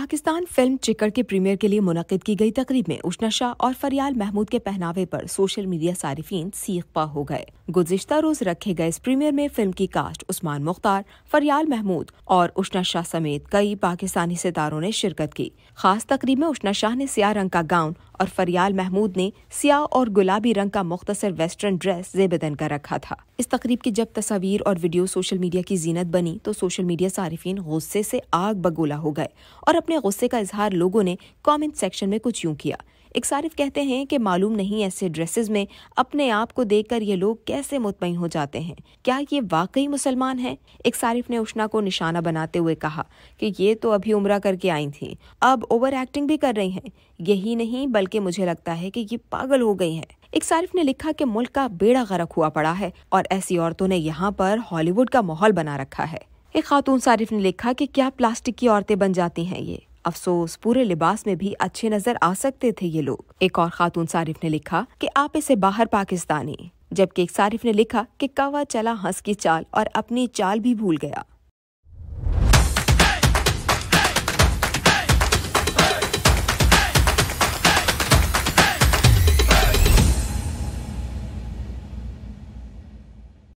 Pakistan film चिकर के premiere के लिए मुनद की गई तकरीब में उष्णा शाह और फरियाल महमूद के पहनावे पर सोशल मीडिया सार्फिन सीख पा हो गए गुजशत रोज रखे गए इस प्रीमियर में फिल्म की कास्ट उस्मान मुख्तार फरियाल महमूद और उष्णा शाह समेत कई पाकिस्तानी सितारों ने शिरकत की खास तकरीब में उष्णा शाह ने सिया रंग का गाउन और फरियाल महमूद ने सियाह और गुलाबी रंग का मुख्तर वेस्टर्न ड्रेस जेबदन का रखा था इस तकरीब की जब तस्वीर और वीडियो सोशल मीडिया की जीनत बनी तो सोशल मीडिया सार्फिन गुस्से से आग बगोला हो गए और अपने गुस्से का इजहार लोगों ने कमेंट सेक्शन में कुछ यूं किया एक सारिफ़ कहते हैं कि मालूम नहीं ऐसे ड्रेसेस में अपने आप को देखकर ये लोग कैसे मुतमिन हो जाते हैं क्या ये वाकई मुसलमान हैं सारिफ़ ने उष्णा को निशाना बनाते हुए कहा कि ये तो अभी उम्र करके आई थी अब ओवर एक्टिंग भी कर रही हैं यही नहीं बल्कि मुझे लगता है कि ये पागल हो गई एक सारिफ़ ने लिखा कि मुल्क का बेड़ा गरक हुआ पड़ा है और ऐसी औरतों ने यहाँ पर हॉलीवुड का माहौल बना रखा है एक खातून सारिफ ने लिखा कि क्या प्लास्टिक की औरतें बन जाती हैं ये अफसोस पूरे लिबास में भी अच्छे नजर आ सकते थे ये लोग एक और खातून सारिफ ने लिखा कि आप इसे बाहर पाकिस्तानी जबकि एक सारिफ ने लिखा कि कवा चला हंस की चाल और अपनी चाल भी भूल गया